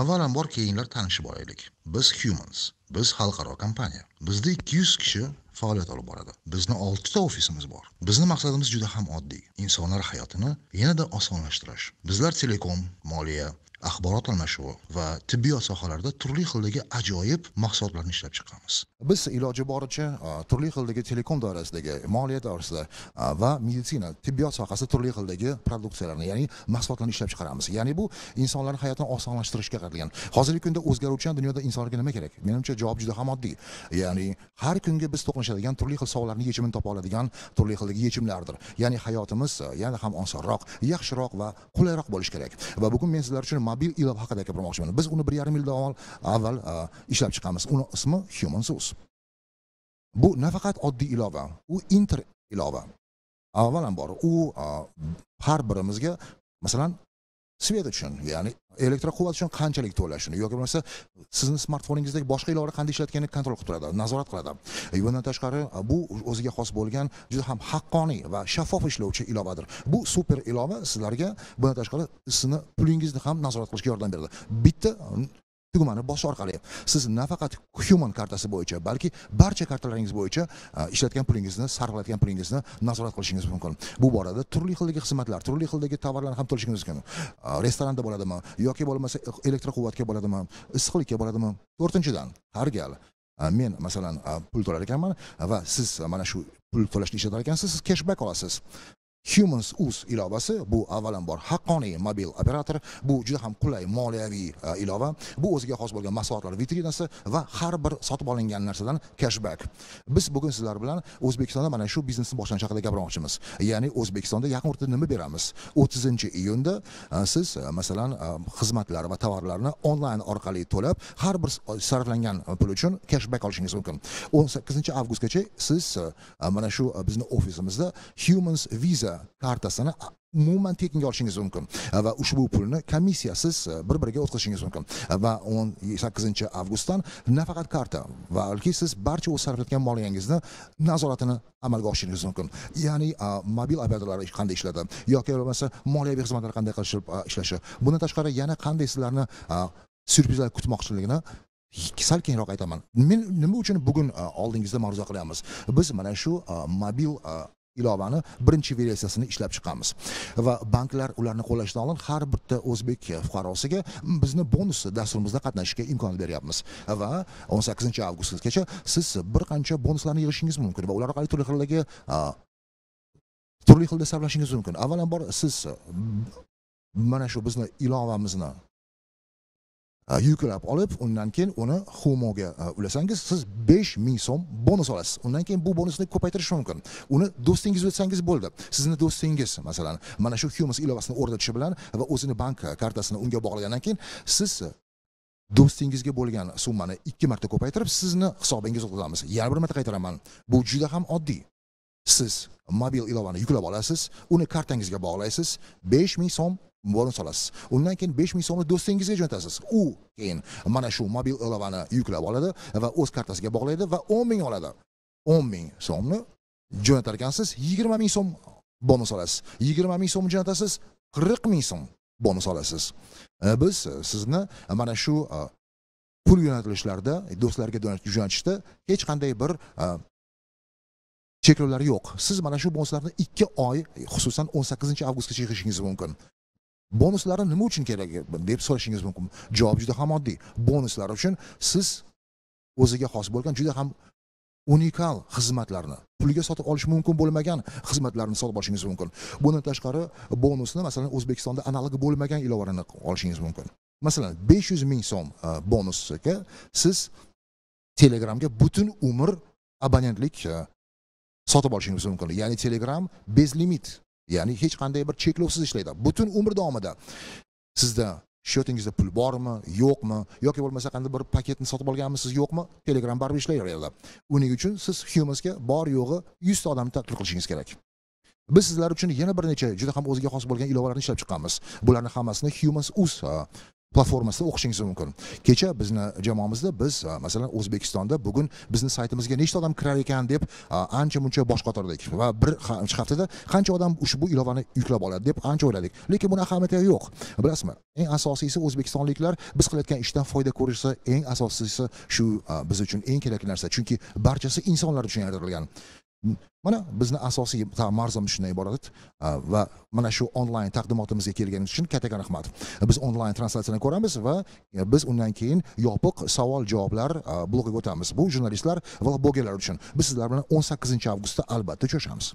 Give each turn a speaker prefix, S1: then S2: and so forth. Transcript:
S1: avvalambor keyinglar tanishib olaylik biz humans biz xalqaro kompaniya bizda ikki yuz kishi faoliyat olib boradi bizni oltita ofisimiz bor bizni maqsadimiz juda ham oddiy insonlar hayotini yanada osonlashtirish bizlar telekom moliya axborot almashuvi va tibbiyot sohalarida turli xildagi ajoyib mahsulotlarni ishlab chiqamiz biz iloji boricha turli xildagi telekom doirasidagi moliya doirasida va meditsina tibbiyot sohasida turli xildagi produksiyalarni ya'ni mahsulotlarni ishlab chiqaramiz ya'ni bu insonlarni hayotini osonlashtirishga qaratilgan hozirgi kunda o'zgaruvchan dunyoda insonlarga nima kerak menimcha javob juda ham oddiy ya'ni har kungi biz to'qnash almashadigan turli xil savollarni yechimini topa oladigan turli xildagi yechimlardir ya'ni hayotimiz eh, yana ham osonroq yaxshiroq va qulayroq bo'lishi kerak va bugun men sizlar uchun mobil ilova haqida gapirmoqchiman biz uni bir yarim yil davom avval eh, ishlab chiqamiz uni ismi human source bu nafaqat oddiy ilova u inter ilova avvalambor u eh, har birimizga masalan svet uchun ya'ni elektr quvvat uchun qanchalik to'lashini yoki bo'lmasa sizni smartfoningizdagi boshqa ilova qanday ishlayotganini kontrol qilib turadi nazorat qiladi bundan tashqari bu o'ziga xos bo'lgan juda ham haqqoniy va shaffof ishlovchi ilovadir bu super ilova sizlarga bundan tashqari sizni pulingizni ham nazorat qilishga yordam beradi bitta tugmani bosish orqali siz nafaqat human kartasi bo'yicha balki barcha kartalaringiz bo'yicha e, ishlatgan pulingizni sarflayotgan pulingizni nazorat qilishingiz mumkin bu borada turli xildagi xizmatlar turli xildagi tovarlarni ham to'lashingiz mumkin e, restoranda bo'ladimi yoki bo'lmasa elektr quvvatga bo'ladimi issiqlikka bo'ladimi to'rtinchidan har gal e, men masalan pul to'lar ekanman va siz mana shu pul to'lashni ishlatar ekansiz siz cashback olasiz humans us ilovasi bu avvalambor haqqoniy mobil operator bu juda ham qulay moliyaviy e, ilova bu o'ziga xos bo'lgan mahsulotlar vitrinasi va har bir sotib olingan narsadan cashback biz bugun sizlar bilan o'zbekistonda mana shu biznesni boshlanishi haqida gapirmoqchimiz ya'ni o'zbekistonda yaqin o'rtada nima beramiz o'ttizinchi iyunda e, siz e, masalan xizmatlar va tovarlarni onlayn orqali to'lab har bir sarflangan pul uchun cashback olishingiz mumkin o'n sakkizinchi avgustgacha siz mana shu bizni ofisimizda humans visa kartasini umuman tekinga olishingiz mumkin va ushbu pulni komissiyasiz bir biriga o'tkazishingiz mumkin va o'n sakkizinchi avgustdan nafaqat karta balki siz barcha o'z sarf etgan moliyangizni nazoratini amalga oshirishingiz mumkin ya'ni mobil operatorlar qanday ishladi yoki bo'lmasa moliyaviy xizmatlar qanday qilish ishlashi bundan tashqari yana qanday sizlarni syurprizlar kutmoqchiligini sal keyinroq aytaman men nima uchun bugun oldingizda ma'ruza qilyapmiz biz mana shu mobil ilovani birinchi versiyasini ishlab chiqamiz va banklar ularni qo'llashdan oldin har bitta o'zbek fuqarosiga bizni bonus dasturimizda qatnashishga imkon beryapmiz va 18 avgustgacha siz bir qancha bonuslarni yig'ishingiz mumkin va ular orqali turli xildagi turli xilda sarflashingiz mumkin avvalambor siz mana shu bizni ilovamizni Э, yuklab olib undan keyin uni humoga e, ulasangiz siz besh ming so'm bonus olasiz undan keyin bu bonusni ko'paytirish mumkin uni do'stingizga o'tsangiz bo'ldi sizni do'stingiz masalan mana shu humus ilovasini o'rnatishi bilan va o'zini bank kartasini unga bog'lagandan keyin siz do'stingizga bo'lgan summani ikki marta ko'paytirib sizni hisobingizga o'tkazamiz yana bir marta qaytaraman bu juda ham oddiy siz mobil ilovani yuklab olasiz uni kartangizga bog'laysiz besh ming so'm borib solasiz undan keyin besh ming so'mni do'stingizga jo'natasiz u keyin mana shu mobil ilovani yuklab oladi va o'z kartasiga bog'laydi va o'n ming oladi o'n ming so'mni jo'natar ekansiz yigirma ming so'm bonus olasiz yigirma ming so'm jo'natasiz qirq ming so'm bonus olasiz e, biz sizni mana shu e, pul yo'naltirishlarda do'stlarga jo'natishda hech qanday bir e, cheklovlar yo'q siz mana shu bonuslarni ikki oy xususan o'n sakkizinchi avgustgacha yig'ishingiz mumkin bonuslari nima uchun kerak deb so'rashingiz mumkin javob juda ham oddiy bonuslar uchun siz o'ziga xos bo'lgan juda ham unikal xizmatlarni pulga sotib olish mumkin bo'lmagan xizmatlarni sotib olishingiz mumkin bundan tashqari bonusni masalan o'zbekistonda analogi bo'lmagan ilovalarni olishingiz mumkin masalan besh yuz ming so'm e, bonusga siz telegramga butun umr abonentlik e, sotib olishingiz mumkin ya'ni telegram bez limit ya'ni hech qanday bir cheklovsiz ishlaydi butun umr davomida sizda счетingizda pul bormi yo'qmi yoki bo'lmasa qandaydir bir paketni sotib olganmisiz yo'qmi telegram baribir ishlayveradi uning uchun siz humansga bor yo'g'i yuzta odamni taklif qilishingiz kerak biz sizlar uchun yana bir necha juda ham o'ziga xos bo'lgan ilovalarni ishlab chiqqanmiz bularni hammasini humans us platformasida o'qishingiz mumkin kecha bizni jamoamizda biz e, masalan o'zbekistonda bugun bizni saytimizga nechta odam kirar ekan deb e, ancha muncha bosh qotirdik va bir haftada qancha odam ushbu ilovani yuklab oladi deb ancha o'yladik lekin buni ahamiyati yo'q bilasizmi eng asosiysi o'zbekistonliklar biz qilayotgan ishdan foyda ko'rishsa eng asosiysi shu e, biz uchun eng kerakli narsa chunki barchasi insonlar uchun yaratilgan mana bizni asosiy marzimiz shundan iborat va mana shu onlayn taqdimotimizga kelganingiz uchun kattakon rahmat biz onlayn translyatsiyani ko'ramiz va e, biz undan keyin yopiq savol javoblar blogiga o'tamiz bu jurnalistlar va blogerlar uchun biz sizlar bilan o'n sakkizinchi avgustda albatta uchrashamiz